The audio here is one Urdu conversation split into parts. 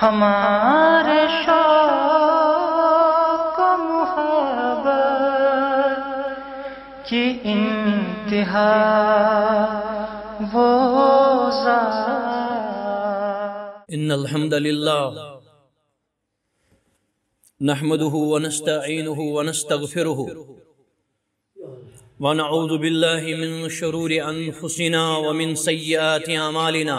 ہمارے شوق محبت کی انتہا وہ ان الحمد للہ نحمده ونستغفره ونعوذ بالله من شرور ان ومن سیات مالینا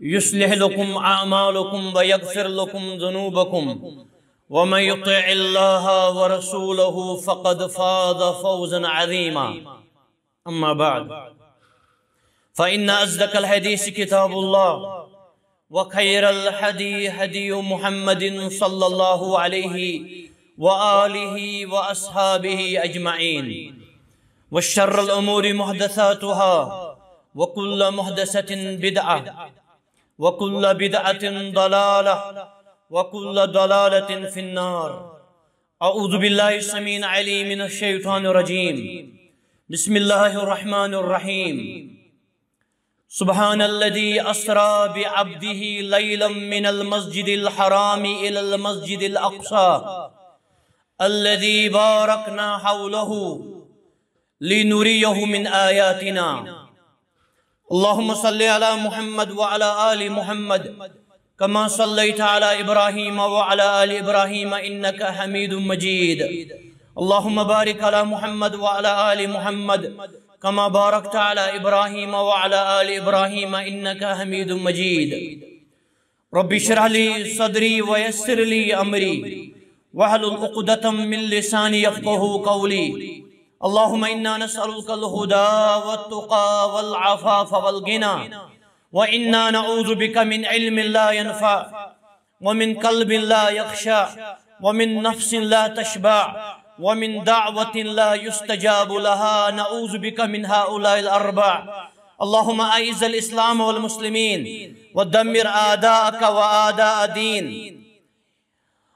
يصلح لكم أعمالكم ويغفر لكم ذنوبكم ومن يطع الله ورسوله فقد فاز فوزا عظيما أما بعد فإن أصدق الحديث كتاب الله وخير الحدي هدي محمد صلى الله عليه وآله وأصحابه أجمعين وشر الأمور محدثاتها وكل محدثة بدعة وكل بدعة ضلالة وكل ضلالة في النار أعوذ بالله السميع العليم من الشيطان الرجيم بسم الله الرحمن الرحيم سبحان الذي أسرى بعبده ليلا من المسجد الحرام إلى المسجد الأقصى الذي باركنا حوله لنريه من آياتنا اللہم صلی علی محمد وعلا آل محمد کما صلیت علی ابراہیم وعلا آل ابراہیم انکا حمید مجید اللہم بارک علی محمد وعلا آل محمد کما بارکت علی ابراہیم وعلا آل ابراہیم انکا حمید مجید رب شرح لی صدری ویسر لی امری وحل القدتم من لسانی افقہو قولی والعفاف نعوذ من علم لا ينفع ومن قلب لا لا لا يخشى ومن ومن نفس تشبع دعوة يستجاب لها نعوذ بك من هؤلاء الأربع اللهم أعز الإسلام والمسلمين ودمر آداءك وآداء دين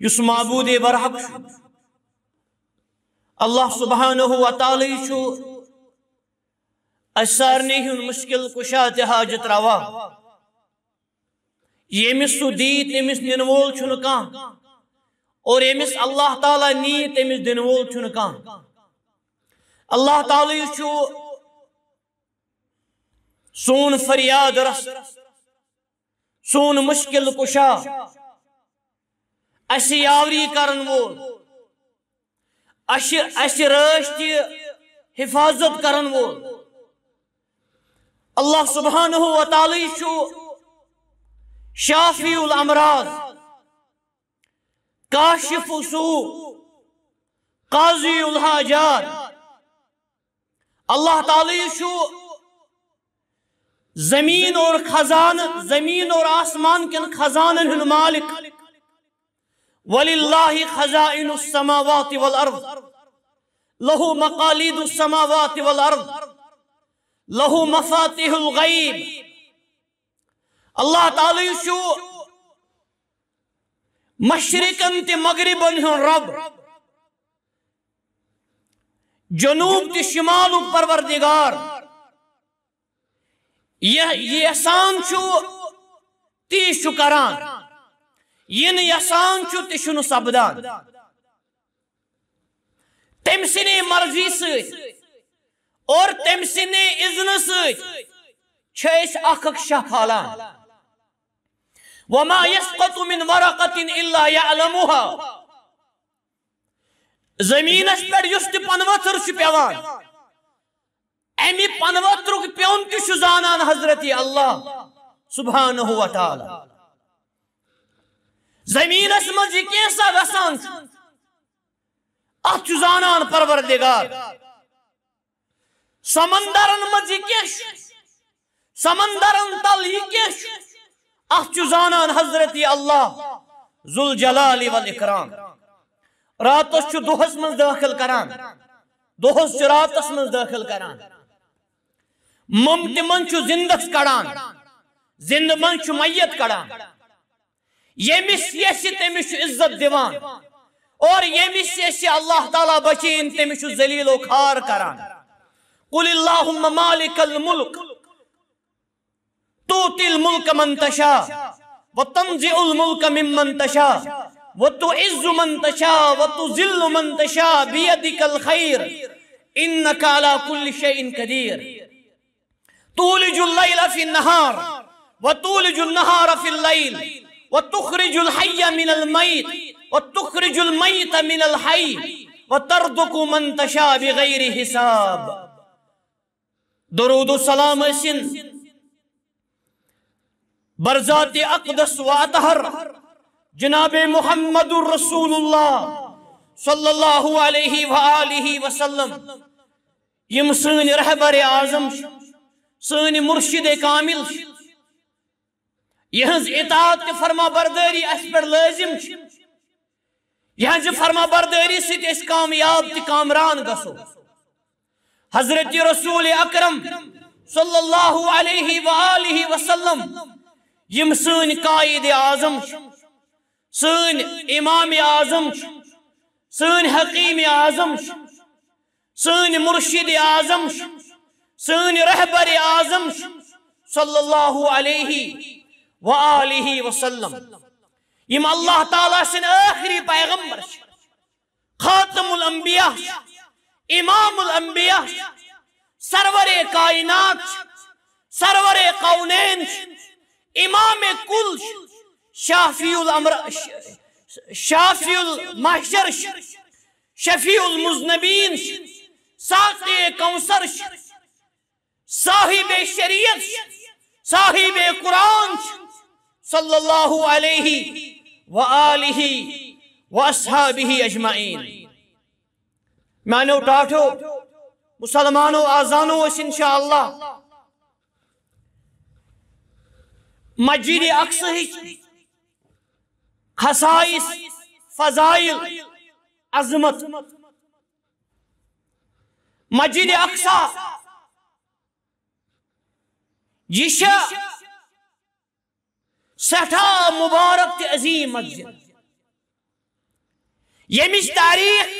یس معبود برحق اللہ سبحانہ و تعالی چھو اسار نہیں مشکل کشات حاجت روا یمس تو دیت امس ننوول چھنکان اور امس اللہ تعالی نیت امس دنوول چھنکان اللہ تعالی چھو سون فریاد رس سون مشکل کشات وول کرول اسی ت حفاظت کرن وول اللہ سبحانہ و تعالی شافی الامراض کاشف سو قاضی الحاجات اللہ تعالی زمین اور خزان زمین اور آسمان کن خزان ہند مالک وَلِلَّهِ خَزَائِنُ السَّمَاوَاتِ وَالْأَرْضِ لَهُ مَقَالِيدُ السَّمَاوَاتِ وَالْأَرْضِ لَهُ مَفَاتِحُ الْغَيْبِ اللہ تعالی شو مشرقن تی مغربن ہن رب جنوب تی شمال پروردگار یہ احسان شو تی شکران یہ نسان تبدان تمہ سنے مرضی سور تم سنے عزنی سک وما یسقط من اللہ الا يعلمها زمین اس پن وم پنوتر پوند تو زانان حضرت اللہ سبحانہ و تعالی زمین اس مجھے کیسا وسنس اچھو زانان پروردگار سمندرن مجھے کیس سمندرن تل ہی کیس اچھو زانان حضرت اللہ ذل جلال والاکرام رات اس چھو دوہس من داخل کران دوہس چھو رات اس من داخل کران ممت من چھو زندس کڑان زند من چھو میت کڑان یمس یسی تمس عزت دیوان اور یمس یسی اللہ تعالی بچین تمس ذلیل و خار کران قل اللہم مالک الملک توتی الملک من تشا وتنزع الملک من من تشا وتعز من تشا وتذل من تشا بيدك الخير انك على كل شيء قدير تولج الليل في النهار وتولج النهار في الليل, الليل وَتُخْرِجُ الْحَيَّ مِنَ الْمَيْتِ وَتُخْرِجُ الْمَيْتَ مِنَ الْحَيِّ وَتَرْدُكُ مَنْ تَشَا بِغَيْرِ حِسَاب درود و سلام سن برزات اقدس و اطہر جناب محمد الرسول اللہ صلی اللہ علیہ وآلہ وسلم یم سن رہبر اعظم سن مرشد کامل سن یہز اطاعت ت فرما برداری اس پر چھ ہ فرما برداری اس کامیاب تی کامران گسو حضرت رسول اکرم صلی اللہ علیہ وآلہ وسلم یم سن آزم اعظم سن امام اعظم سن آزم اعظم سن مرشد اعظم آزم اعظم صلی اللہ علیہ وآلہ وسلم یم اللہ تعالیٰ سن آخری پیغمبر خاتم الانبیاء امام الانبیاء سرور کائنات سرور قونین امام کل شافی الامر شافی المحشر شفی کونسر صاحب شریعت صاحب قرآن صاحب قرآن صلی اللہ علیہ وآلہ وآصحابہ اجمعین مانو ٹاٹو مسلمانو آزانو اس انشاءاللہ مجید اقصہ خسائس فضائل عظمت مجید اقصہ یہ سٹھا مبارک عظیم مسجد یم تاریخ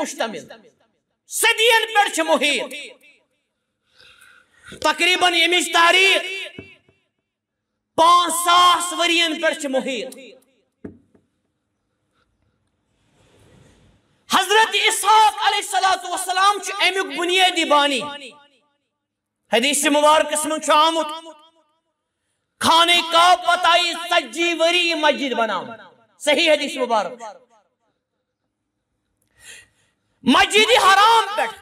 مشتمل پر چھ محیط تقریباً تاریخ پانچ ساس ورین محیط حضرت عصاق علیہ السلام وسلام امیک بنی بانی حدیث مبارکس چھ آمت کھانے کا پتائی سجی وری مسجد بناؤں صحیح حدیث مبارک مسجد حرام پٹ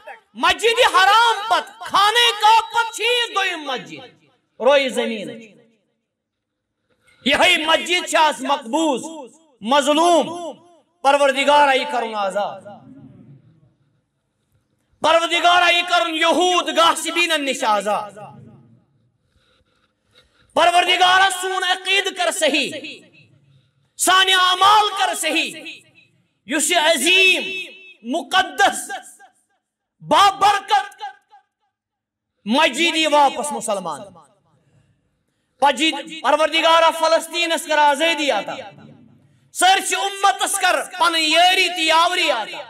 مسجد حرام پت کھانے کا پچھی دوئی مسجد روئی زمین یہی مسجد شاس مقبوض مظلوم پروردگار آئی کرن آزاد پروردگار آئی کرن یہود گاسبین نش آزاد پروردگارہ سون عقید کر صحیح سان اعمال کر صحیح یوسی عظیم مقدس بابرکت مجیدی واپس مسلمان پروردارہ فلسطینس کر آزادی امت امتس کر پری تیاوری آتا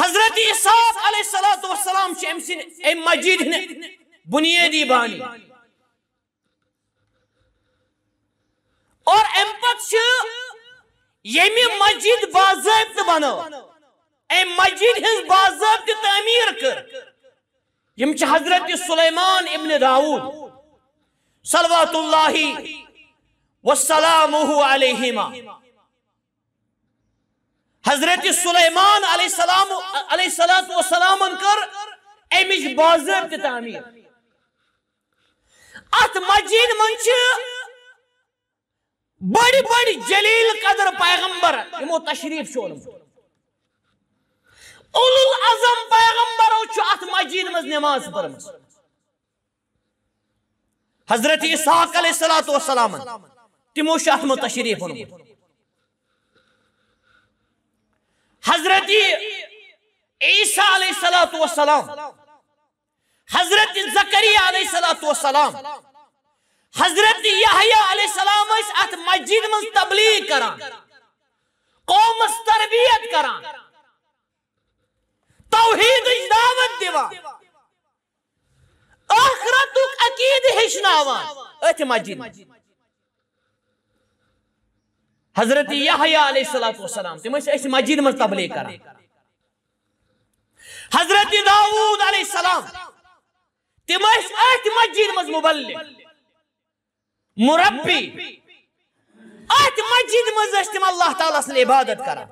حضرت عیسیٰ علیہ السلام والسلام چھے امسی ام مجید ہنے بنیے دی بانی اور ام پت چھے یمی مجید بازابت بنو ام مجید ہنس بازابت تعمیر کر یم چھے حضرت سلیمان ابن داود صلوات اللہ وسلامه علیہما حضرت سلیمان علیہ السلام علیہ السلام کر ایمیج بازر کی تعمیر ات مجین منچ بڑی بڑی جلیل قدر پیغمبر امو تشریف شولم اولو العظم پیغمبر او ات مجین مز نماز برمز حضرت عیسیٰ علیہ السلام تیمو شاہ تشریف ہونم حضرت عیسیٰ علیہ السلام حضرت زکریہ علیہ السلام حضرت یحییٰ علیہ السلام اس ات مجید من تبلیغ کران قوم اس تربیت کران توحید اس دعوت دیوان آخرت اکید ہشناوان مجید مسجد حضرت علیہ سلات تم سلام تم مسجد تبلیغ تبلی حضرت داود علیہ السلام تم مسجد مبلغ مربی ات مسجد میں تم اللہ تعالیٰ عبادت کرا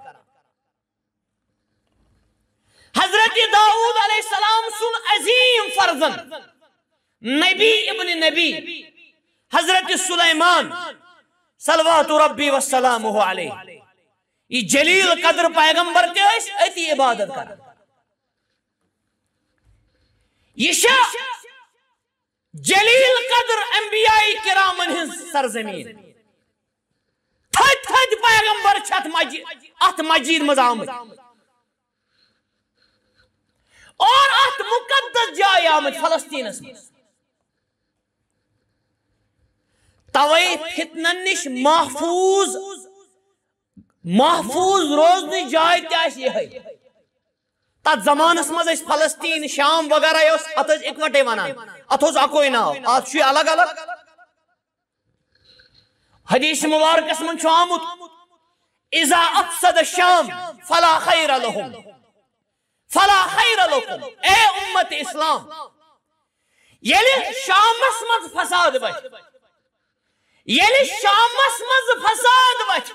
حضرت داود علیہ السلام سن عظیم فرزن نبی ابن نبی حضرت سلیمان صلوات ربی وسلام علیہ یہ جلیل قدر پیغمبر عبادت کر یہ شاہ جلیل قدر انبیاء کرام سرزمین پیغمبر چھت مجید مجید ات مزامت اور ات مقدس جائے آمد آم فلسطینس توی نش محفوظ محفوظ روزن جائے تیس یہ زمان زمانہ مز فلسطین شام وغیرہ اس یو اکوٹے واقع ات اکوئی ناو نا شوی الگ الگ حدیث مبارکس چو آمت ازا افسد شام خیر فلاح اے امت اسلام یلی شام فساد بچ یلی یعنی شامس مز فساد وچ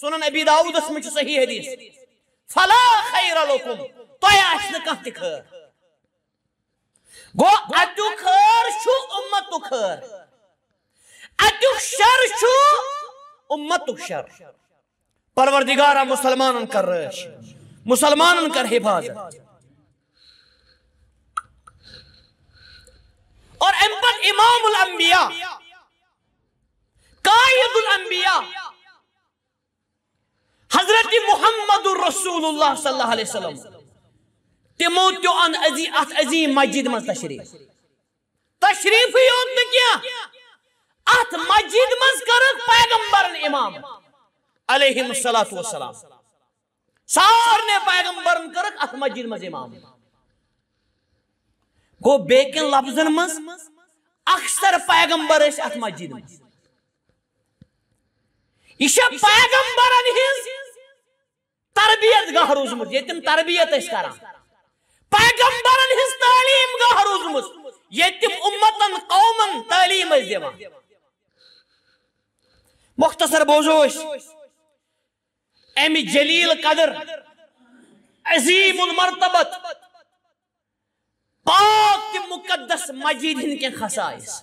سنن ابی داود اس چھ صحیح حدیث فلا خیر لکم تو یا اچھ نکاہ تکھر گو ادو خیر شو امتو خیر ادو شر شو امتو شر پروردگارہ مسلمانن کر رہش مسلمانن کر حفاظت اور امپر امام الانبیاء قائد الانبیاء حضرت محمد الرسول اللہ صلی اللہ علیہ وسلم تموتیو ان ات عظیم مجید من تشریف تشریف ہی تو کیا ات مجید من کرک پیغمبر امام علیہ السلام سار نے پیغمبر کرک ات مجید من امام گو بیکن لفظن من اکثر پیغمبر اس ات مجید من یہ پیغمبر تربیت گاہ روزمت روزمیت تربیت کر پیغمبر تعلیم گاہ روزمت روزم امتن قومن تعلیم مختصر بوزوش بوز جلیل قدر عظیم المرتبت پاک مقدس مجید مسجد کے خصائص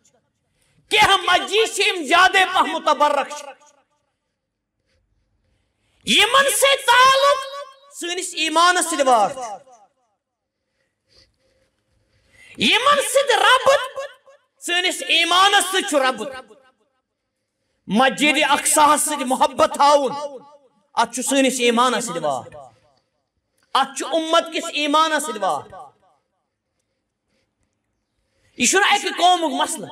کیسجد زیادہ یمن سے سیمانس سنس ایمان سچ سیمان مسجد اقصاہ سر محبت ہاؤن اتھ سنس ایمان سلوار اتھ امت کس ایمان سلوار وا یہ اک قوم مسئلہ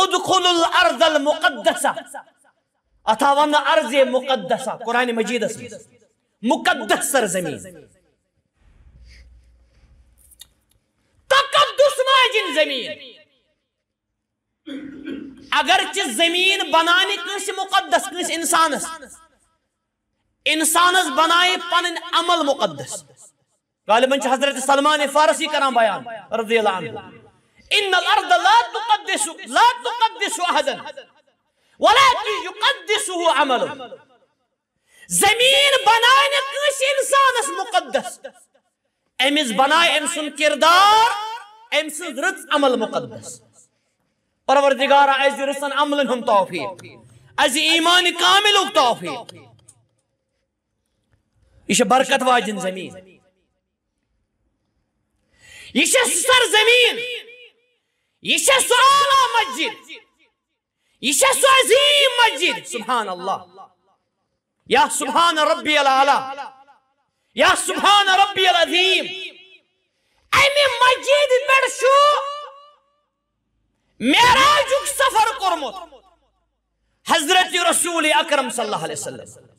ادخل الارض المقدسہ اتاوان ارض مقدسہ قرآن مجید اسم مقدس سرزمین تقدس ماجن زمین اگرچہ زمین بنانے کنس مقدس کنس انسان اس انسان اس بنائی پن عمل مقدس غالباً چھ حضرت سلمان فارسی کرام بیان رضی اللہ عنہ ان الارض لا لا تقدس تقدس احدا ولكن يقدسه عمله عمل بنائے انسان اس مقدس امس بنائے امن سردار ام سمل مقدم پروردارہ رتن عمل توفیق از ایمان کامل توفیق یہ برکت واجن زمین یہ سر زمین یہ یہ سو سو مسجد مسجد عظیم سبحان اللہ یا یا سبحان سبحان ربی ربی العظیم امی مسجد پر شو سفر کرمت حضرت رسول اکرم صلی اللہ علیہ وسلم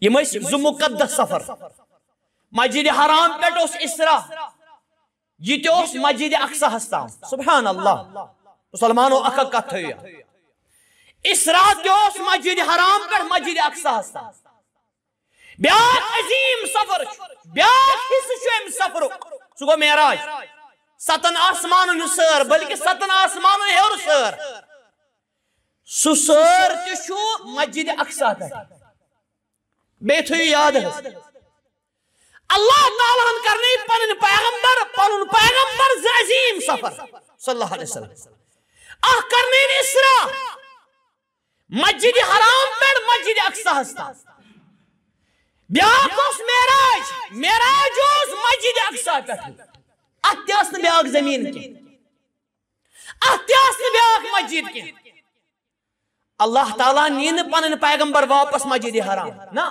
یہ زمس سفر مسجد حرام پیٹ اس اصر یہ تو اس مجید اقصہ ہستان سبحان اللہ مسلمان و اکھا کا تھویا اس رات تو اس مجید حرام پر مجید اقصہ ہستان بیاد عظیم سفر بیاد حس شویم سفر سکو میراج ستن آسمان و بلکہ ستن آسمان و سر سو سر تشو مجید اقصہ تھا بے تھوی یاد ہے اللہ تعالیٰ ہن کرنی پنن پیغمبر پنن پیغمبر زعزیم سفر صلی اللہ علیہ وسلم اہ کرنی اسرا مجد حرام پر مجد اکسا ہستا بیا کس میراج میراج اس مجد اکسا پر اتیاس نے بیاک زمین کی اتیاس نے بیاک مجد کی اللہ تعالیٰ نین پنن پیغمبر واپس مجد حرام نا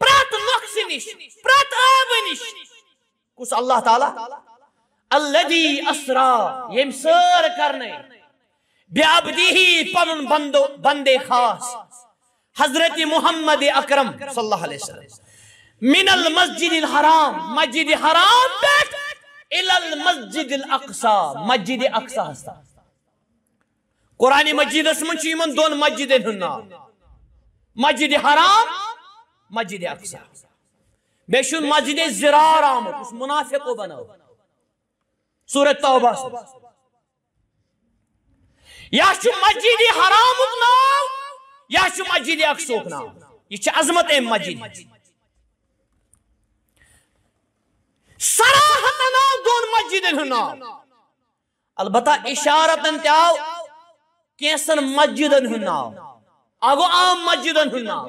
پرات نقص نش پرات آب نش کس اللہ تعالی اللذی اسرا یم سر کرنے بی عبدی ہی پن بندو بندے خاص حضرت محمد اکرم صلی اللہ علیہ وسلم من المسجد الحرام مسجد حرام بیٹ الی المسجد الاقصی مسجد اقصی ہستا قرآن مجید اسم چیمن دون مسجد ہن مسجد حرام مسجد اقصا بیش مسجد زرار آمد اس منافقو بناو سورة توبہ سے یا شو مسجد حرام ناو یا شو مسجد اقصوک ناو یہ چھو عظمت ایم مسجد سراحتنا دون مسجد ناو البتہ اشارتن تیاو کیسن مسجدن ناو آگو عام مسجدن ناو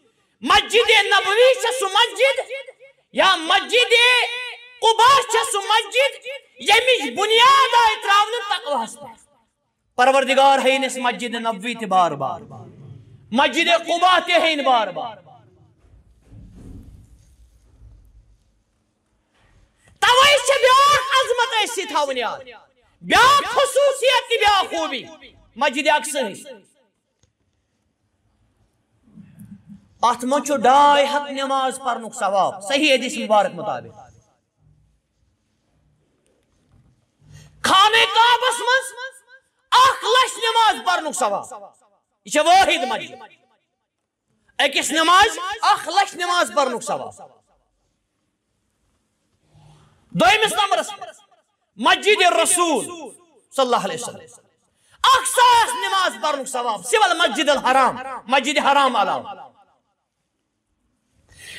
مسجد نبوی سو مسجد یا مسجد مسجد مسجد قبا سو یمیش بنیاد تراؤن تقوی اس پروردگار ہے نبوی بار بار مسجد قبا بار بار عظمت ایسی تھا خصوصیت خوبی مسجد ہے ات من ڈائے حق نماز پرنک ثواب صحیح حدیث مبارک مطابق خانے کعبس من اخ لچھ نماز پرنک ثواب یہ واحد مجھے اکس نماز اخ لچھ نماز پرنک ثواب دویمس نمبر مسجد رسول صلی اللہ علیہ وسلم اخ ساس نماز پرنک ثواب سوال مسجد الحرام مسجد حرام علاوہ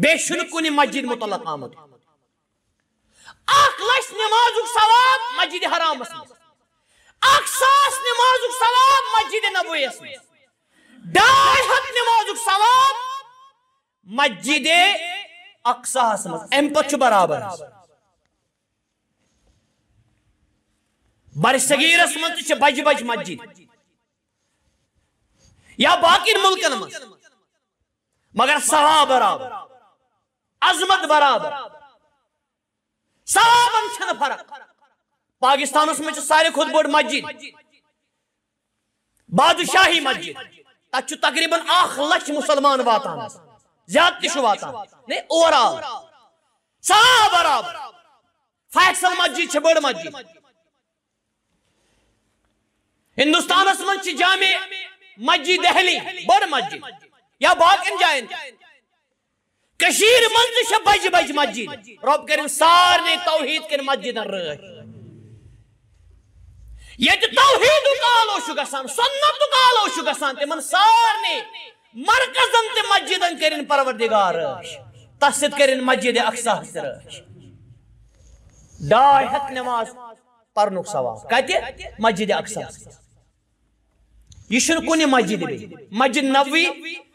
بیش مسجد متعلق آمد اخ نماز ثواب مسجد حرام اخ ساس نماز ثواب مسجد نبوی نبویس ہت نماز ثواب مسجد مز ام اخابر برصغیر مز بج بج مسجد یا باقی ملکن مز مگر سوال برابر عظمت برابر سوابن چھن فرق پاکستان اس میں چھو سارے خود بڑ مجید بادشاہی شاہی مجید تچھو تقریباً آخ لچ مسلمان واتان زیاد کشو واتان نہیں اور آل سواب براب فیصل مجید چھ بڑ مجید ہندوستان اس میں چھ جامع مجید دہلی بڑ مجید یا باقین جائن کشیر مند بج بج مسجد رب کر سارے توحید کن مسجد رش یہ توحید کالو گسان سنت کالو گسان تم سارے مرکزن تے مسجدن کرن پروردگار رش تصد کرن مسجد اقصاص رش ڈائے ہت نماز پرنک سواب کتے مسجد اقصاص یہ شنو کنی مسجد بھی مسجد نوی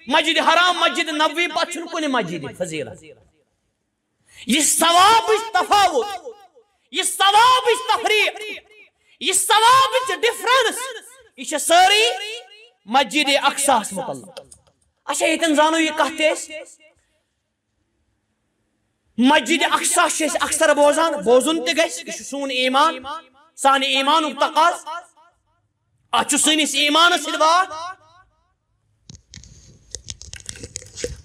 مجد حرام مجد نبوی پچھن کنی مجد فزیرہ یہ ثواب اس تفاوت یہ ثواب اس تفریق یہ ثواب اس ڈیفرنس اس سری مجد اقصاص مطلب اچھا یہ تنزانو یہ کہتے ہیں مجد اقصاص شیس اکثر بوزان بوزن تے گئے یہ سون ایمان سان ایمان اقتقاض اچھو سنیس ایمان سلوات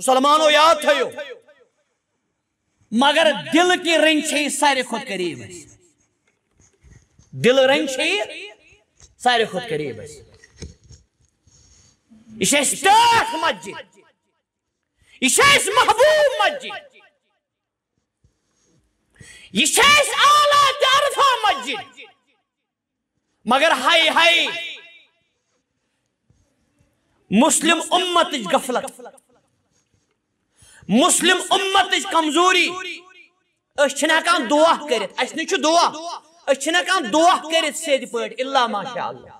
مسلمانو یاد تھو مگر دل کی رنگ چھ یہ خود قریب دل رنگ ہے یہ خود قریب یہ مسجد یہ محبوب مسجد یہ مگر ہائی ہائی مسلم امت غفلت مسلم امت کمزوری اچھنا کان دعا کرت اس نے چھ دعا اچھنا کان دعا کرت سید پٹ الا ماشاءاللہ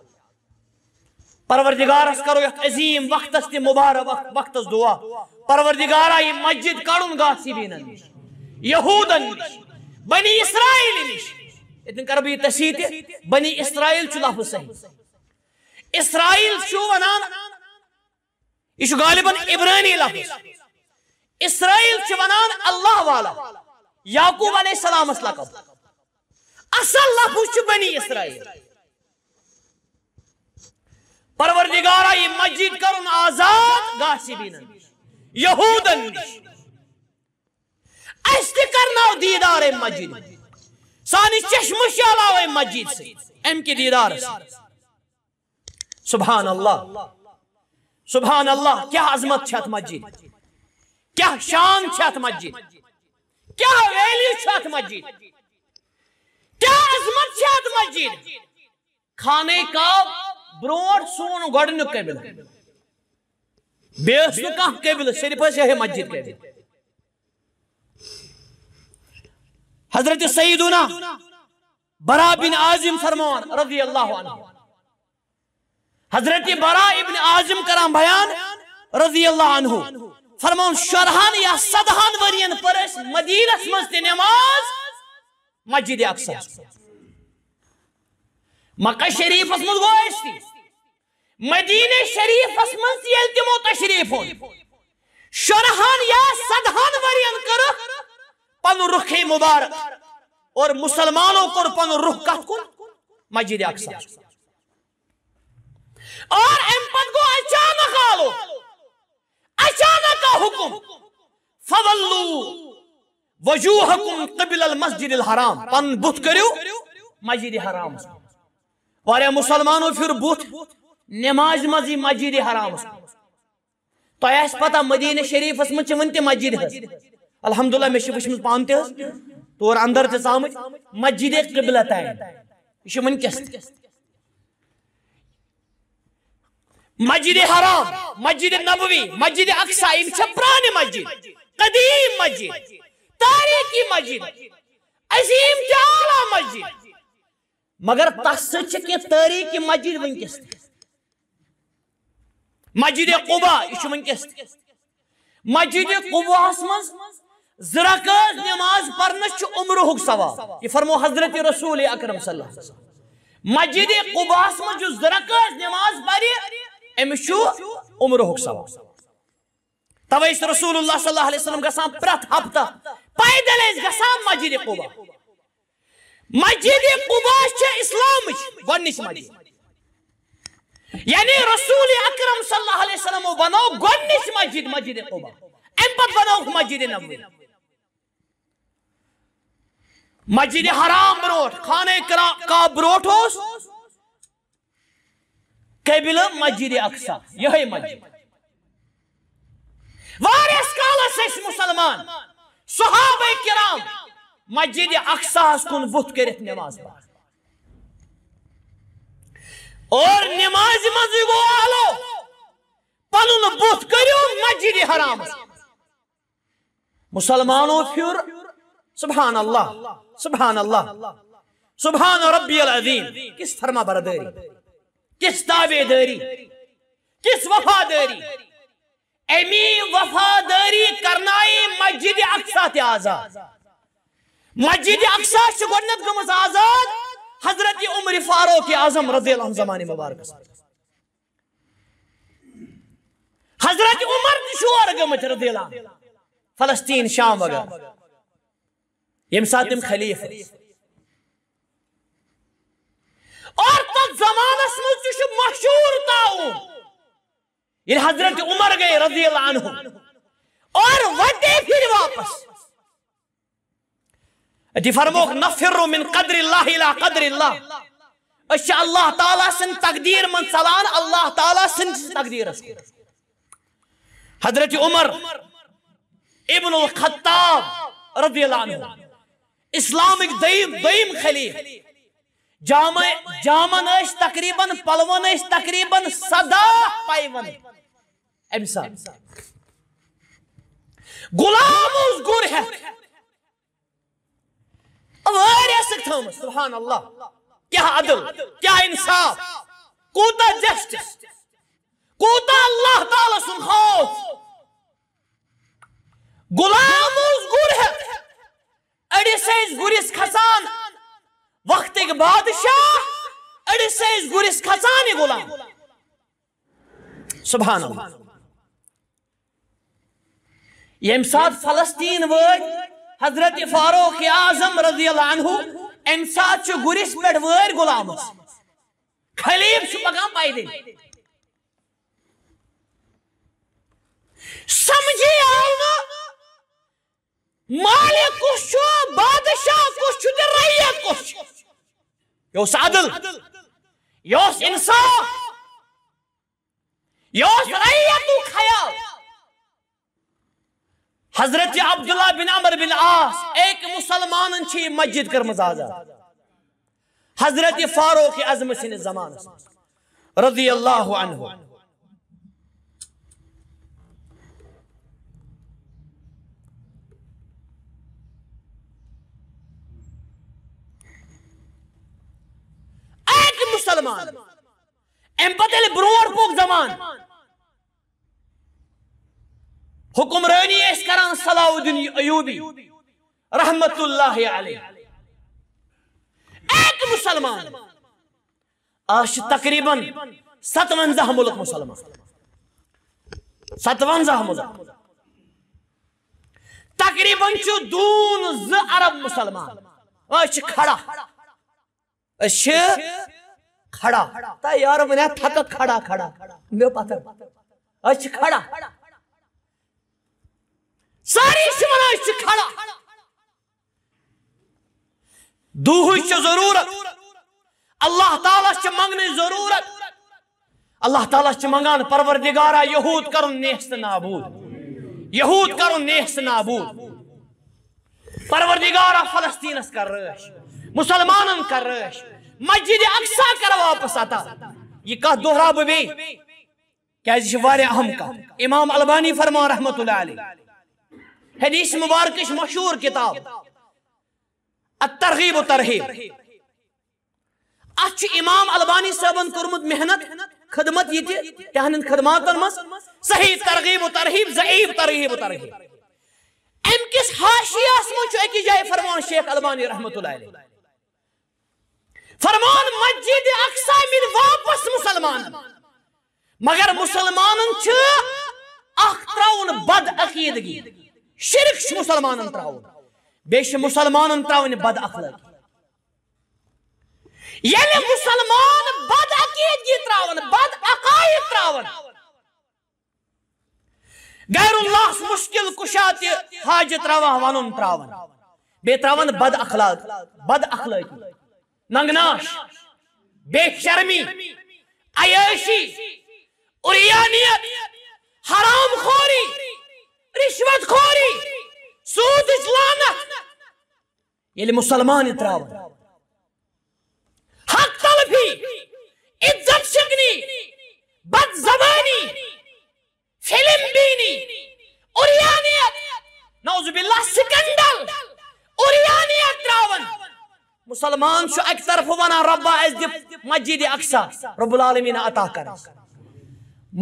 پروردگار اس کرو یت عظیم وقت است مبارک وقت وقت دعا پروردگار ای مسجد کڑون گا سی بین یہودن بنی اسرائیل نش اتن کر بھی تسیت بنی اسرائیل چ لفظ صحیح اسرائیل چھو ونان یہ شو غالبا عبرانی لفظ اسرائیل چھ ونان اللہ والا یاکوب علیہ السلام اسلام کب اصل لفظ چھ بنی اسرائیل پروردگار یہ مجید کرن آزاد گاسی بینن یہودن اس تے کرنا دیدار مجید سانی چشم شالاو مجید سے ام کی دیدار سے سبحان اللہ سبحان اللہ کیا عظمت چھت مجید کیا شان چھت مسجد جی؟ کیا ویلی چھت مسجد جی؟ کیا عظمت چھت مسجد جی؟ خانے کا بروٹ سون گڑن قبل بیس نو کان قبل صرف اس ہے مسجد قبل حضرت سیدنا برا بن عازم فرمان رضی اللہ عنہ حضرت برا ابن عازم کرام بیان رضی اللہ عنہ فرمان شرحان یا صدحان ورین پر اس مدینہ سمجھتے نماز مجید اقصہ مکہ شریف اسمد گوئیش تھی مدینہ شریف اسمد سے یہ دمو تشریف ہو شرحان یا صدحان ورین کر پن رخ مبارک اور مسلمانوں کو پن رخ کت کن مجید اقصہ اور ایم پت گو اچانک آلو اچانک کا حکم فولو وجوہکم قبل المسجد الحرام پن بت کریو مسجد حرام وارے مسلمانوں پھر بت نماز مزی مسجد حرام تو ایس پتا مدینہ شریف اس مچے ون تے مسجد ہے الحمدللہ میں شفش مز پانتے ہے تو اور اندر تے سامج مسجد قبلت ہے یہ من مجید حرام مجید نبوی مجید اقصائیم چھپران مجید قدیم مجید تاریخی مجید عظیم جالا مجید مگر تحصیل چکے تاریخی مجید وہ ان کے قبا اسے وہ ان کے ساتھ مجید قبا اسمز زرکاز نماز پرنس نشچ عمر حق سوا یہ فرمو حضرت رسول اکرم صلی اللہ علیہ وسلم مجید قبا اسمز جو زرکاز نماز پر امشو عمر حق سوا تویس رسول اللہ صلی اللہ علیہ وسلم گسان پرت ہفتہ پایدل ایس گسان مجید قبا مجید قبا چھے اسلام چھے گونیس مجید یعنی رسول اکرم صلی اللہ علیہ وسلم بناو گونیس مجید مجید قبا ام پت بناو مجید نبوی مجید حرام بروٹ خانے کا بروٹ ہوس Kebila majiri aksa. yahay majiri. Varis kalas es Musulman, Sahabe-i kiram. Majiri aksa haskun buht gerek namaz var. Or namaz mazı go alo. Panun buht kariyo majiri haram. Müslümanı fiyur. Subhanallah. Subhanallah. Subhan Rabbi el Azim. Kis farma baradari. کس دعوے داری کس وفاداری امی وفاداری کرنائی مجد اقصا تے آزاد مجد اقصہ شگرنت گمز آزاد حضرت عمر فاروق عظم رضی اللہ زمان مبارک سے حضرت عمر نشور گمت رضی اللہ عنہ فلسطین شام وغیر یہ مساتم خلیف اور زمانس مشہور حضرت عمر گئے رضی اللہ عنہ اور وٹے پھر واپس اتی فرموک نفر من قدر قدر اللہ اللہ اللہ الى تعالیٰ سن تقدیر من سلان اللہ تعالیٰ سن تقدیر سقد حضرت عمر ابن الخطاب رضی اللہ الحمد اسلامک دیم خلیف جام جامن تقریباً پلون تقریباً سداس غلام اس گر ہے سبحان اللہ کیا عدل کیا انصاف کوتا کوتا جسٹس اللہ تعالی سن خوف غلام اس گر ہے اڑی سے اس گرس کھسان وقتک بادشاہ اڑ سے اس گرس خزانے غلام سبحان اللہ یم سات فلسطین وے حضرت فاروق اعظم رضی اللہ عنہ ان سات چھ گرس پٹ وے غلام خلیب چھ مقام پائی دین سمجھی آو مالک کس چھو بادشاہ کس چھو دی رئیت کس چھو عدل انصاف رعیت خیال حضرت عبداللہ بن عمر بن عاص ایک مسلمان یہ مسجد کر آزاد حضرت فاروق عظم سن زمان رضی اللہ عنہ سلمان برور پوک زمان حکمرانی کران صلاح الدین ایوبی رحمت اللہ ایک مسلمان آج تقریباً ستونزہ ملک مسلمان ملک تقریباً دون عرب مسلمان آج کھڑا اچھا، کھڑا تا یار منہ تھک کھڑا کھڑا میو پتر اچھ کھڑا ساری شمنا اچھ کھڑا دوہی چھ ضرورت اللہ تعالیٰ چھ منگنی ضرورت اللہ تعالیٰ چھ منگان پروردگارا یہود کرن نیست نابود یہود کرن نیست نابود پروردگارا فلسطین اس کر رش مسلمانن کر رش مسجد اقصا کر واپس عطا یہ کات دہرا جی وارے اہم کا امام البانی فرما رحمت اللہ علیہ حدیث مبارکش مشہور کتاب الترغیب و ترہیب اچھ امام البانی صبن کرمت محنت خدمت یہ تھی صحیح ترغیب و ترہیب ترحیب ترغیب و ترہیب کس حاشی آسمان چو ایک جائے فرمان شیخ البانی رحمت اللہ علیہ فرمان اقصا من واپس مسلمان مگر مسلمانن چھ اخ مسلمان بد عقیدگی شرک چھ مسلمانن مسلمانن بیش بد اخلاقی یعنی مسلمان بد عقیدگی بد عقائد غیر اللہ مشکل کشات حاج ونن ون بے تر بد اخلاق بد اخلاقی ننگناش بے شرمی عیشی اریانیت حرام خوری رشوت خوری سود اسلامت یلی یعنی مسلمان اتراو حق طلبی عزت شکنی بد زبانی فلم بینی اریانیت نعوذ باللہ سکندل اریانیت راون مسلمان شو ایک طرف وانا ربا اس دی مجید اقصا رب العالمین عطا کر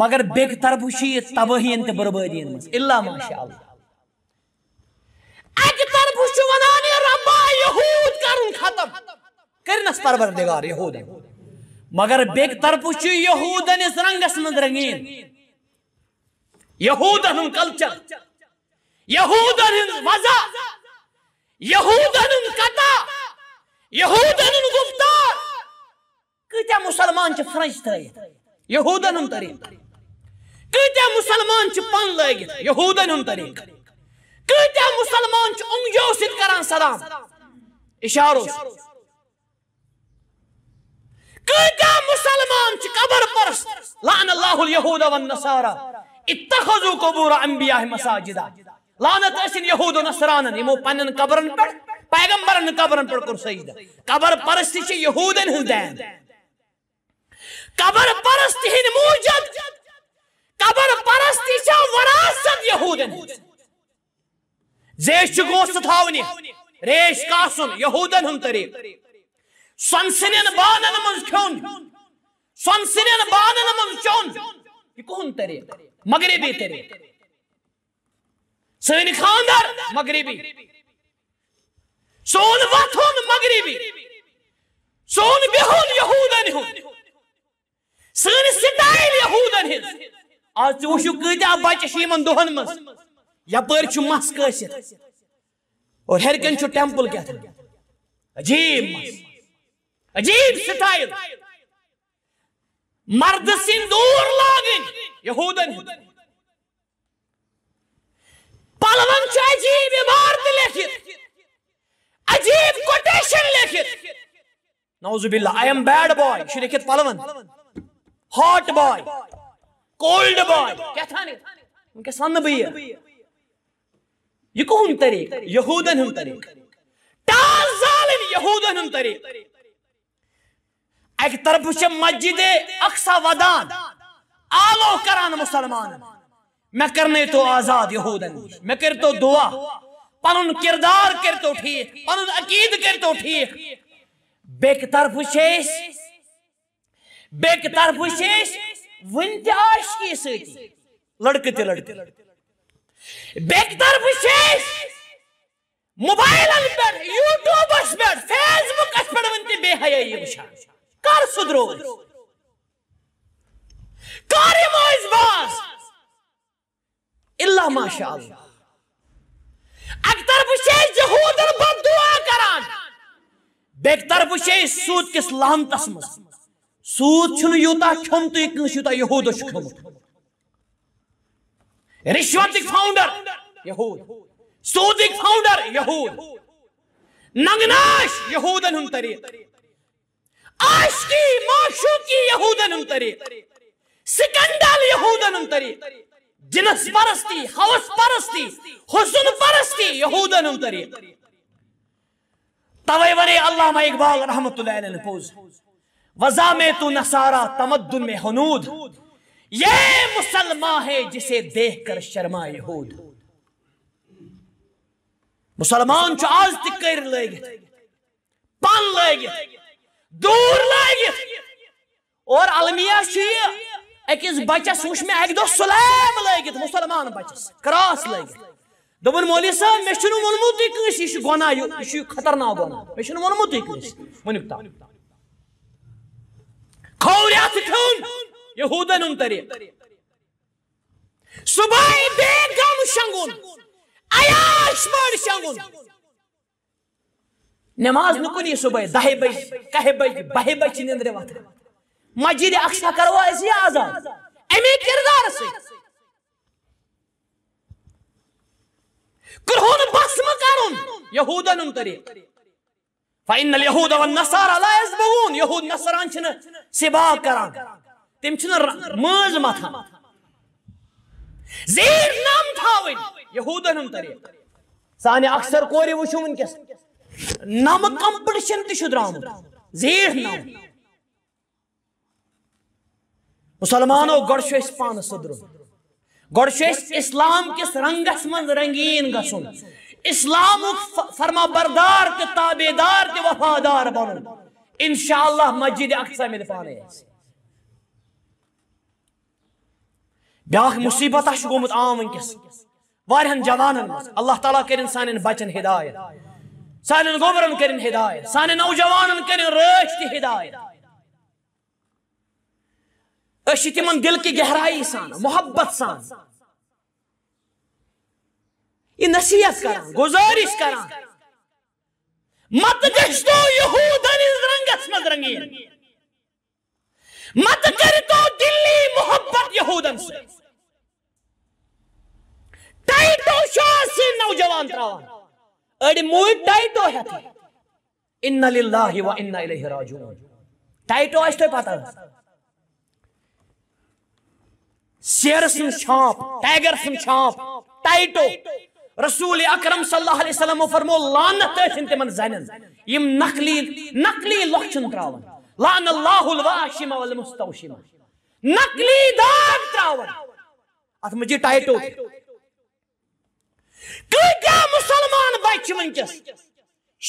مگر بیک طرف شی تباہی انت بربادی مز اللہ ماشاءاللہ ایک طرف شو وانا ربا یہود کرن ختم کرنس پربردگار یہود ہے مگر بیک طرف شی یہودن اس رنگ سمد رنگین یہودن ان کلچر یہودن ان مزا یہودن ان ان کتا گفتا کتیا مسلمان فرنج ترائیت فرش کتیا مسلمان پن لن کتیا مسلمان ست کران سلام کتیا مسلمان سرامان قبر لعن اللہ پورس لاہ یہ قبور انبیاء مساجدہ لعنت اسن یہود و نصرانن لانہ پنن قبرن پر پیغمبرن قبرن پر کر سجدہ قبر پرستی چھے یہودن ہن دین قبر پرستی ہن موجد قبر پرستی چھے وراست یہودن ہن زیش چھے گوست تھاونی ریش کاسن یہودن ہن تریب سنسنین بانن منز کھون سنسنین بانن منز چون یہ کون تریب مغربی تریب سین خاندر مغربی سون مغربی سون یہودن یہودن سن سٹائل ہن آج تو وجہ دہن من کسیت اور چھو ٹیمپل کیا تھا عجیب مس عجیب سٹائل مرد لاغن یہودن ہن چھو عجیب سوری عجیب کوٹیشن لیکھت نعوذ باللہ آئی ایم بیڈ بوائی شی لیکھت پلون ہاٹ بوائی کولڈ بوائی کہتا نہیں ان کے سن بھی ہے یہ کون طریق یہودن ہم طریق تاز ظالم یہودن ہم طریق ایک طرف سے مجد اقصا ودان آلو کران مسلمان میں کرنے تو آزاد یہودن میں کر تو دعا پنن کردار کرتو ٹھیک پنن عقید کرتو ٹھیک بیک طرف شیش بیک طرف شیش ونت عاشقی سیتی لڑکے تے لڑکے بیک طرف شیش موبائلن پر یوٹیوبس پر فیس بک اس پر ونت بے حیائی وشان کر سدرو کاری یہ موز باس اللہ ماشاءاللہ اکتر بشے بد دعا کران بیکتر بشے سود کس لانت اسمس سود چھن یوتا کھم تو ایک نشیتا یہود شکھم رشوت ایک فاؤنڈر یہود سود ایک فاؤنڈر یہود ننگناش یہودن ہم تریت عاشقی معشوقی یہودن ہم تریت سکندل یہودن ہم تریت جنس پرستی حوث پرستی حسن پرستی یہودن ان طریق طوی ورے اللہ میں اقبال رحمت اللہ علیہ نے پوز وزامی تو نصارا تمدن میں حنود یہ مسلمہ ہے جسے دیکھ کر شرما یہود مسلمان چو آج تکیر لے گئے پان لے گئے دور لے گئے اور علمیہ شیئے اکس بچس وش میں اک دلام لیے مسلمان بچس کراس لیے دن مولوی صاحب میں وونمتی کنس یہ گناہ یہ خطرناک گناہ میں وونمتی شنگون نماز نکنی صبح دہ بجے کہیں بج باہے بجے وت مجید اقصہ کروا اسی آزاد امی کردار سے کرہون بس مکارون یہودن ان طریق فائن الیہود والنصار اللہ از بہون یہود نصران چھنے سبا کران تم چھنے مز مطا زیر نام تھاوین یہودن ان طریق سانے اکثر کوری وشو ان کے سانے نام کمپلشن تشدرام زیر نام مسلمانو گوڑ شو اس پان صدر گوڑ شو اس اسلام کس رنگ اس مند رنگین گا اسلام فرما بردار تی تابیدار تی وفادار بنو انشاءاللہ مجید اکسا میں دفانے ہیں بیاخ مصیبت اشکو متعامن کس وارہن جوانن مز اللہ تعالیٰ کے انسان بچن ہدایت سانن گوبرن کرن ہدایت سانن نوجوانن جوانن کرن روشتی ہدایت اشی تمن دل کی گہرائی سان محبت سان یہ نصیحت کران گزارش کران مت گشتو یہودن از رنگ اسمد رنگی مت کرتو دلی محبت یہودن سے ٹائٹو شو سے نوجوان تراؤن اڑی موی ٹائٹو ہے تھی ان للہ و ان الیہ راجون ٹائٹو تو پتہ ہے شیر سن چھاپ سیر سن چھاپ ٹائٹو رسول اکرم صلی اللہ علیہ وسلم فرمو لانت یم نقلی نقلی نقلی اللہ الواشم والمستوشم ٹائٹو کیا کیا مسلمان بچ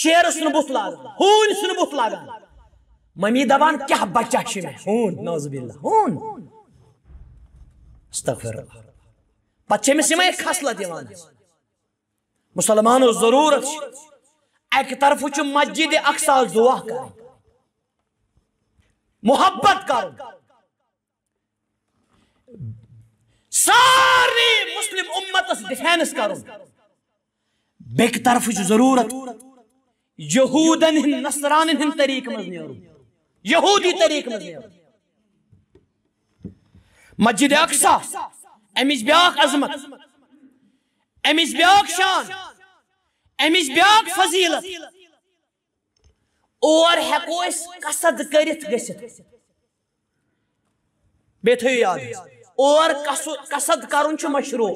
شیر سن سن بوت بوت ہون ہون ممی بچہ ورم لانہ ہون استغفر اللہ پتہ چیمس یمے خصلت یوان مسلمانو ضرورت ایک طرف چھ مسجد اقصا دعا کر محبت کر ساری مسلم امت اس ڈیفینس کر بیک طرف چھ ضرورت یہودن ہن نصرانن ہن طریق مز نیرو یہودی طریق مز نیرو مسجد اقسا اقصا بیاق عظمت امر بیاق شان بیاق فضیلت اور ہیکو اس قصد کرت یاد اور قصد کرن کر مشروع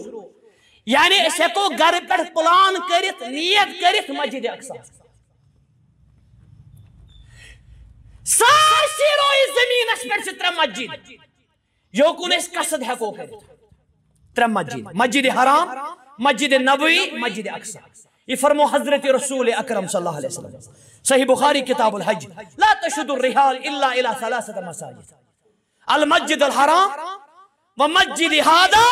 یعنی اس ہیکو گھر پر پلان کرت کرت نیت مسجد اقسا ساسی روی زمین اس پر مسجد یوکن اس قصد ہے کو کرتا ترم مجید مجید حرام مجید نبوی مجید اکسا یہ فرمو حضرت رسول اکرم صلی اللہ علیہ وسلم صحیح بخاری کتاب الحج لا تشد الرحال الا الى ثلاثت مساجد المجد الحرام ومجد حادا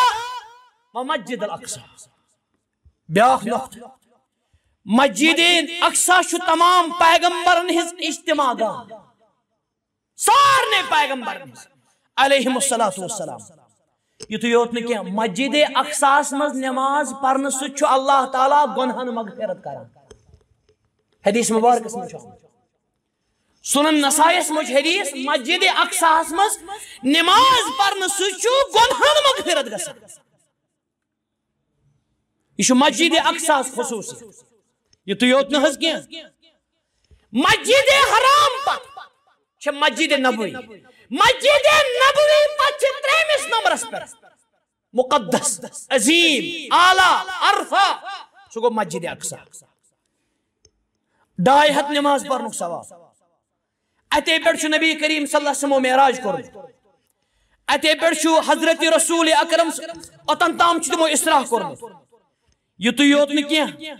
ومجد الاقصى بیاخ نقطة مجدین اقصى شو تمام پیغمبرن ہز اجتماع گا سارنے پیغمبرن ہز علیہ السلام یہ تو یہ ہوتا ہے کہ مجید اقصاص مز نماز پرنس چھو اللہ تعالیٰ گنہن مغفرت کارا حدیث مبارک اسم چھو سنن نسائس مجھ حدیث مجید اقصاص مز نماز پرنس چھو گنہن مغفرت کارا یہ شو مجید اقصاص خصوص ہے یہ تو یہ ہوتا ہے کہ مجید حرام پر چھو مجید نبوی مجید نبوی پچھ تریمیس نمبرس پر مقدس عظیم آلہ عرفہ سو گو مجید اقصہ ڈائی حد نماز پر نقصہ واقع اتے پر چھو نبی کریم صلی اللہ علیہ وسلم میراج کرو اتے پر چھو حضرت رسول اکرم اتن تام چھو دمو اسراح کرو یہ تو یوت نکیہ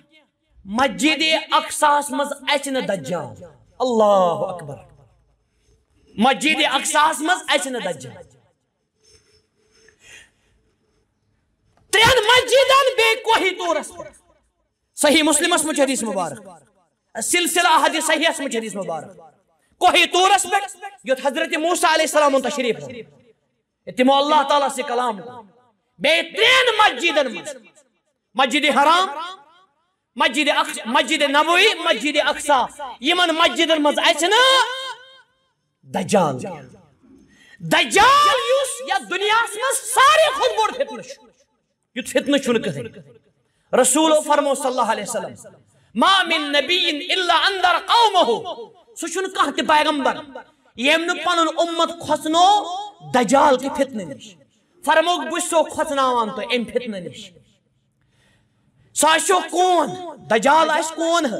مجید اقصہ مز اچن دجان اللہ اکبر مسجد اقساس مز اچھے دجال ترین مسجدن بے کوہی تورس صحیح مسلم اس مجھ حدیث مبارک سلسلہ حدیث صحیح اس مجھ حدیث مبارک کوہی تورس پہ یوت حضرت موسیٰ علیہ السلام تشریف ہو اتمو اللہ تعالیٰ سے کلام کو بے ترین مسجدن مز مسجد حرام مسجد مسجد نبوی مسجد اقصا یمن مسجدن مز اچھنا دجال دجال یوس یا دنیا میں سارے خود بورد فتنہ شو یوت فتنہ شو نکہ رسول فرمو صلی اللہ علیہ وسلم ما من نبی الا اندر قومه سو شن کہت پیغمبر یمن پنن امت کھسنو دجال کی فتنہ نش فرمو بسو کھسنا وان تو ام فتنہ نش ساشو کون دجال اس کون ہے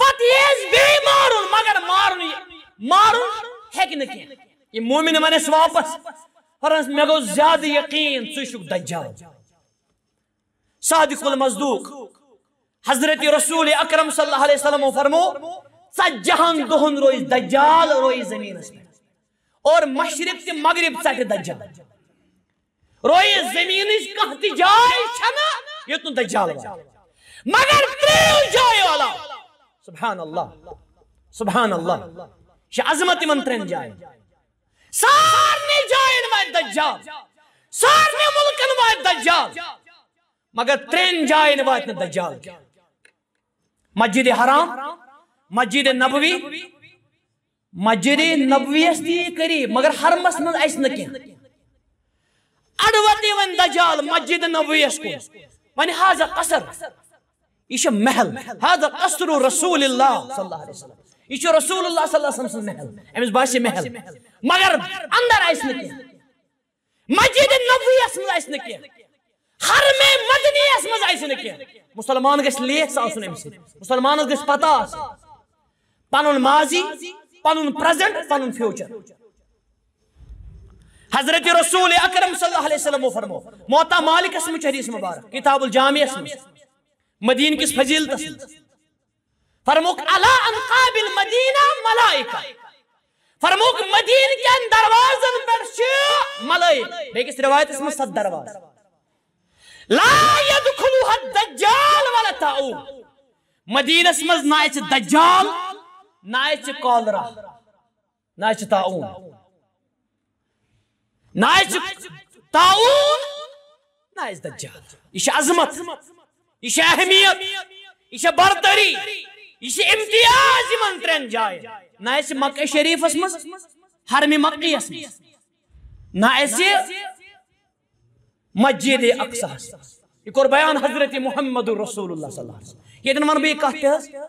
پتہ یہ بی بھی مارن مگر مارن مارن ہے کہ نکی یہ مومن میں واپس فرنس پس میں گو زیادہ یقین سوی دجال صادق المزدوق حضرت رسول اکرم صلی اللہ علیہ وسلم فرمو سجہن دہن روی دجال روی زمین اس میں اور مشرق سے مغرب ساتھ دجال روی زمین اس کہتی جائے چھنا یہ تو دجال والا مگر تریو جائے والا سبحان اللہ سبحان اللہ یہ عظمت من ترین جائن سارنے جائن وائد دجال سارنے ملکن وائد دجال مگر ترین جائن وائد دجال مجید حرام مجید نبوی مجید نبوی اس دی قریب مگر حرمس من ایس نکین اڑواتی ون دجال مجید نبوی اس کو ونی حاضر قصر یہ محل هذا قصر رسول اللہ صلی اللہ علیہ وسلم یہ رسول اللہ صلی اللہ علیہ وسلم محل امس باسی محل مگر اندر آئیس نکی مسجد نبوی اسمز آئیس نکی حرم مدنی اسمز آئیس نکی مسلمان گیس لیت ساسن امسی مسلمان گیس پتا آس پنن ماضی پنن پریزنٹ پنن فیوچر حضرت رسول اکرم صلی اللہ علیہ وسلم فرمو موتا مالک اسم چہریس مبارک کتاب الجامعہ اسم مدین مدین مدین کس فضیلت فرموک فرموک علا انقاب المدینہ ملائکہ کے ان دروازن پر روایت صد درواز لا الدجال نائچ نائچ نائچ نائچ نائچ دجال کالرا تعا یہ عظمت یہ اہمیت یہ برتری یہ امتیاز ان ترین جائے نہ اس مکہ شریف اس مز حرم مکی اس مز نہ اس مجید اقصہ یہ کور بیان حضرت محمد رسول اللہ صلی اللہ علیہ وسلم یہ دن من بھی کہتے ہیں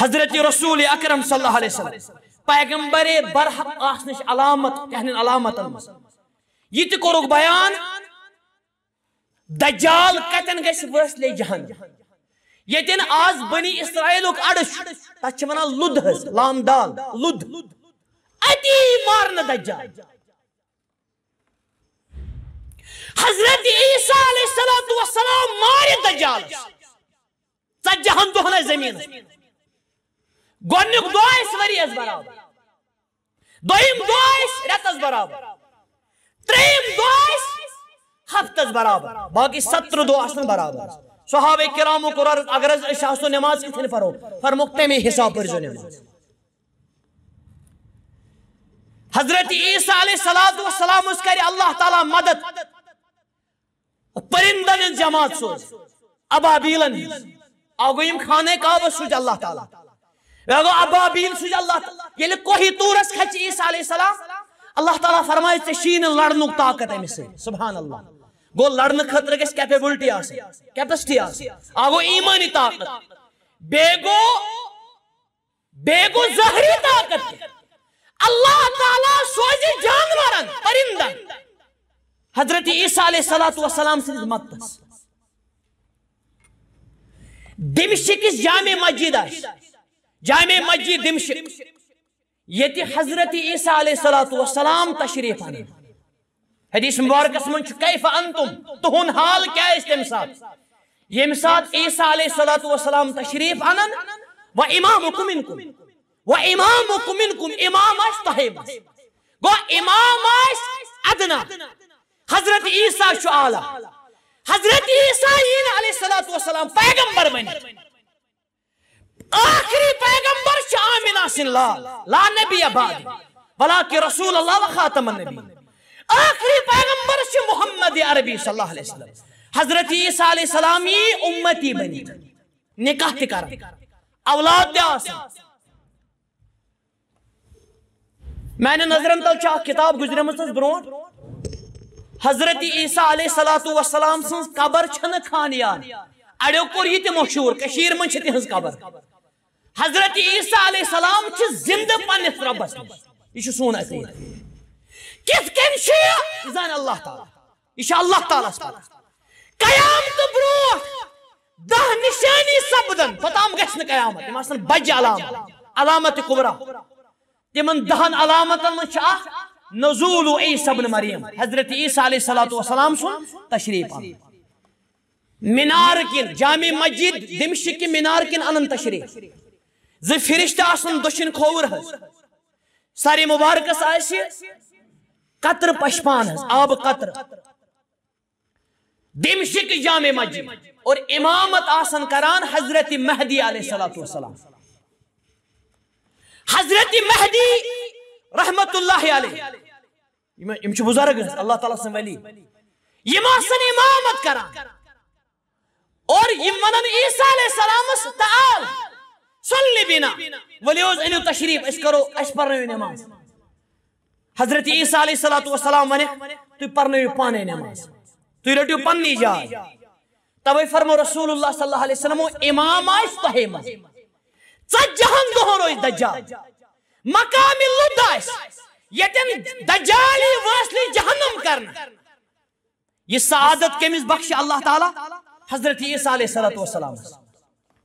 حضرت رسول اکرم صلی اللہ علیہ وسلم پیغمبر برحق آسنش علامت کہنے علامت یہ تکورک بیان دجال کتن گیس ورس لے جہن یتن آز بنی اسرائیل اک اڑش تا چھونا لد حس لامدال لد اتی مارن دجال حضرت عیسیٰ علیہ السلام مار دجال تا جہن دوہن زمین گونک دعائی سوری از براب دوئیم دعائی رت از براب ترئیم دعائی ہفتز برابر باقی ستر دو آسن برابر صحابہ کرام و قرار اگر از اشاس و نماز کی تھنے فرو فر مقتے میں حساب پر جو نماز حضرت عیسیٰ علیہ السلام اس کرے اللہ تعالیٰ مدد پرندن جماعت سو ابابیلن آگو ایم خانے کا بس سوچ اللہ تعالیٰ آگو ابابیل سوچ اللہ تعالیٰ یلی یعنی کوہی تورس کھچ عیسیٰ علیہ السلام اللہ تعالیٰ فرمائے چشین لڑنک طاقت ہے سبحان اللہ گو لڑنے خطر گیس کیپیبلٹی آسے کیپسٹی آسے آگو ایمانی طاقت بے گو بے گو زہری طاقت اللہ تعالیٰ سوزی جانوارن پرندن حضرت عیسیٰ علیہ السلام سے مدد دمشق اس جامع مجید آش جامع مجید دمشق یہ تھی حضرت عیسیٰ علیہ السلام تشریف آنے حدیث مبارکس من چھو کیف انتم تہن حال کیا اس تم ساتھ یہ مساد عیسیٰ علیہ السلام تشریف آنن و امام اکم انکم و امام اکم انکم امام اس تحیب گو امام اس ادنا حضرت عیسیٰ شو آلہ حضرت عیسیٰ علیہ السلام پیغمبر بنی آخری پیغمبر شو آمین آسن لا لا نبی عباد بلکہ رسول اللہ و خاتم النبی آخری پیغمبر چھ محمد عربی صلی اللہ علیہ وسلم حضرت عیسیٰ علیہ السلام یہ امتی بنی نکاح تہ کر اولاد تہ آسان میانہ نظرن تل چھ کتاب گزریمت برون حضرت عیسیٰ علیہ الصلوۃ والسلام سن قبر چھن خانیان اڑیو کور یہ تہ مشہور کشیر من چھ تہنز قبر حضرت عیسیٰ علیہ السلام چھ زندہ پنس ربس یہ چھ سون عقیدہ کس کن شیع یہ زان اللہ تعالی یہ اللہ تعالی سبحانہ قیام تو بروٹ دہ نشانی سبدن پتام گچھ نہ قیامت تم آسن بج علامت علامت کبرا تمن دہن علامت من چھا نزول عیسی ابن مریم حضرت عیسی علیہ الصلوۃ والسلام سن تشریف آمد منار کن جامع مسجد دمشق کی منار کن انن تشریف زی فرشتہ آسن دشن کھور حض سارے مبارکس آئیسی قطر پشپان ہز آب قطر دمشق جامع مسجد اور امامت آسن کران حضرت مہدی علیہ السلام حضرت مہدی رحمت اللہ علیہ یم چھ بزرگ اللہ تعالیٰ سن ولی یم آسن امامت کران اور یم ونن عیسیٰ علیہ السلام تعال صلی بنا ولی اوز انیو تشریف اس کرو اس پر نماز حضرت عیسیٰ علیہ السلام ونے تُو پرنے ہوئی پانے نماز تُو رٹیو پنی جائے تب وہ فرمو رسول اللہ صلی اللہ علیہ وسلم امام آئیس تحیمہ چا جہن دہن ہوئی دجال مقام لدہ آئیس یتن دجالی واسلی جہنم کرنا یہ سعادت کمیز بخش اللہ تعالی حضرت عیسیٰ علیہ السلام ونے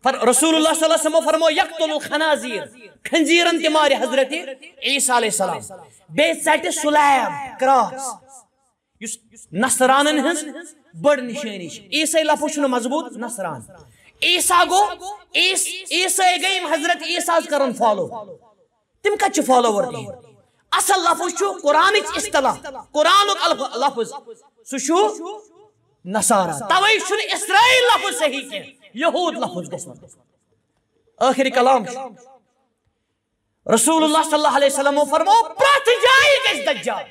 رسول اللہ صلی اللہ علیہ وسلم فرمو یقتلو خنازیر کھنجیرن تیماری حضرت عیسیٰ علیہ السلام بے سیٹے سلیب کراس نصرانن ہنس بڑ نشینی چھ عیسیٰ اللہ پوچھنو مضبوط نصران عیسیٰ گو عیسیٰ گئی حضرت عیسیٰ از کرن فالو تم کچھ فالو وردی اصل لفظ چھو قرآن اچ اسطلاح قرآن اک لفظ سو چھو نصارہ توی چھو اسرائیل لفظ صحیح کے یہود لفظ گوسمت آخری کلام رسول اللہ صلی اللہ علیہ وسلم فرمو پرات جائی گز دجال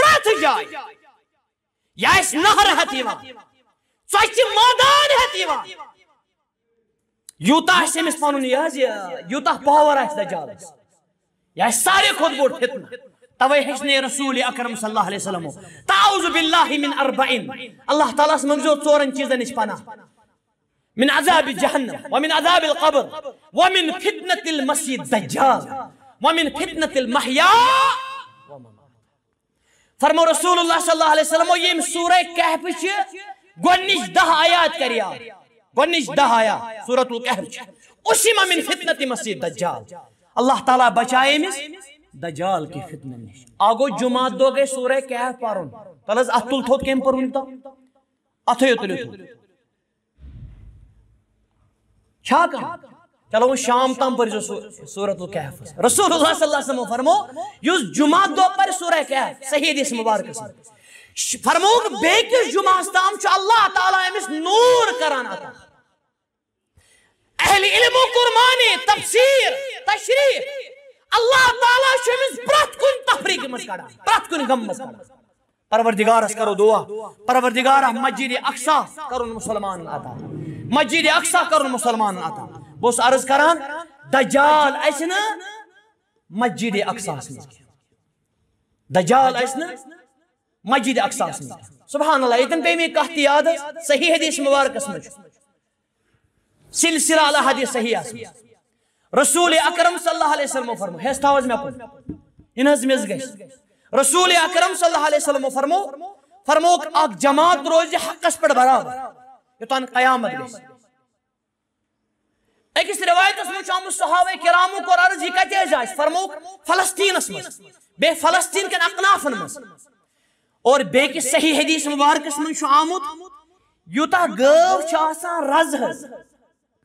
پرات جائی یا اس نہر حتیوہ سوچی مادان حتیوہ یوتا ایسے مصفانونی یا یوتا پاور ایس دجال یا اس سارے خود بوٹ فتنہ توي حسني رسول اكرم صلى الله عليه وسلم تعوذ بالله من اربعين الله تعالى اسمك زور صورن چیزن پناہ من عذاب جهنم ومن عذاب القبر ومن فتنة المسجد الدجال ومن فتنة المحيا فرمو رسول الله صلى الله عليه وسلم يم سورة كهف گونش ده آيات كريا گونش ده آيات سورة الكهف اسم من فتنة المسجد الدجال الله تعالى بچائمس دجال کی فتنہ نش آگو جمعہ دو گے سورہ کیف پارون تلز اتل تھوت کیم پارون تا اتھے یو تلیو تھوت چھا کہا چلو شام تام پر جو سورہ تو کیف رسول اللہ صلی اللہ علیہ وسلم فرمو یو جمعہ دو پر سورہ کیف صحیح دیس مبارک سن فرمو بے کس جمعہ ستام چھو اللہ تعالیٰ امیس نور کران آتا اہل علم و قرمانی تفسیر تشریح اللہ تعالیٰ شمس پرت کن تفریق مز کڑا پرت کن غم مز کڑا پروردگار اس کرو دعا پروردگار مجید اقصہ کرن مسلمان آتا مجید اقصہ کرن مسلمان آتا بس عرض کران دجال ایسن مجید اقصہ سمس دجال ایسن مجید اقصہ سمس سبحان اللہ ایتن پہ میں کہتی یاد صحیح حدیث مبارک سمجھ سلسلہ علیہ حدیث صحیح سمجھ رسول اکرم صلی اللہ علیہ وسلم فرمو ہے استاوز میں اکن ان حضم از گئی رسول اکرم صلی اللہ علیہ وسلم فرمو فرمو اک جماعت روز حق اس پڑ برابر یہ تو ان قیامت لیس ایک اس روایت اس مچام صحابہ کراموں کو عرض ہی کہتے جائز فرمو فلسطین اس مز بے فلسطین کے اقناف ان مز اور بے کی صحیح حدیث مبارک اس مچام یوتا گو چاہ سا رز حض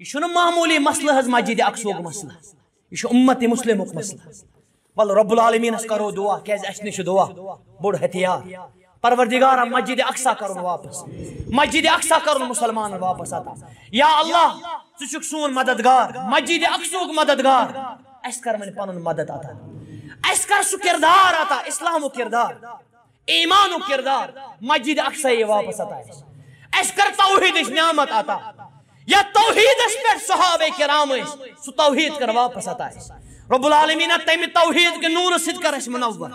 یہ معمولی مسئلہ حض مسجد اقس مسئلہ یہ امت مسلم مسئلہ ول رب العالمین کرو دعا اس نش دعا بوڑ ہتھیار پروردگار مسجد اقسا واپس مسجد اقسا کر مسلمان واپس عطا یا اللہ ٹھک سون مددگار مسجد مسجد اقسوک اس کر من پن مدد عطا اس کر سو کردار اسلام و کردار و کردار مسجد اقسا واپس عطا اس کر توحید نعمت عطا یا توحید اس پر صحابے کرام اس سو توحید کر واپس آتا ہے رب العالمین تیمی توحید کے نور سد کر اس منور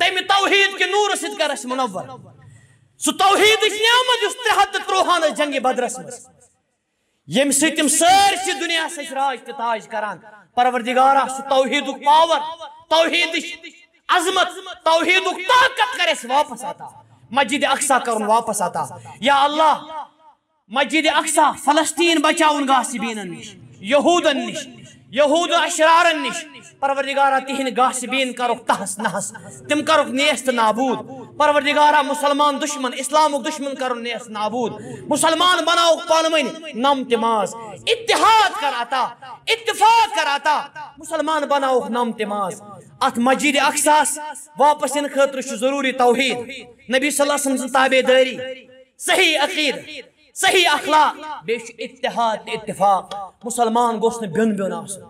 تیمی توحید کے نور سد کر اس منور سو توحید اس نعمد اس تحت تروحان جنگ بدرس مس یم تم سر سی دنیا سے راج تاج کران پروردگارہ سو توحید اک پاور توحید اس عظمت توحید اک طاقت کر اس واپس آتا مجید اقصہ کرن واپس آتا یا اللہ مسجد اقصا فلسطین نش یہودن نش یہود اشرارن پروردارہ تہند گاس بین کر تحس تم کرک نیست نابود پروردگارہ مسلمان دشمن اسلام دشمن کر نیست نابود مسلمان بناو پانوین نم تماز اتحاد کر عطا اتفاق کر عطا مسلمان بناو نم تماز ات مسجد اقصا واپس ان خاطر ضروری توحید نبی صلی اللہ علیہ وسلم تابع داری صحیح عقیر صحیح اخلاق بیش اتحاد اتفاق مسلمان گوس بین بین آسلان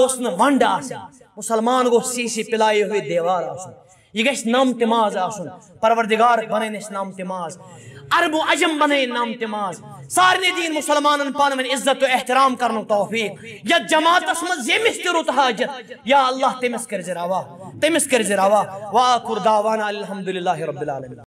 گوس آسن مسلمان گوس سی سی پلائی ہوئے دیوار یہ نام تماز آسن پروردگار ماض اس نام تماز عرب و عجم بن نام تماز سارنی دین مسلمان من عزت و احترام کرنو توفیق یا جماعت زیمس کرو تحاجت یا اللہ تمس کر زراوا تمس کر زراوا وآکر دعوانا الحمدللہ رب العالمین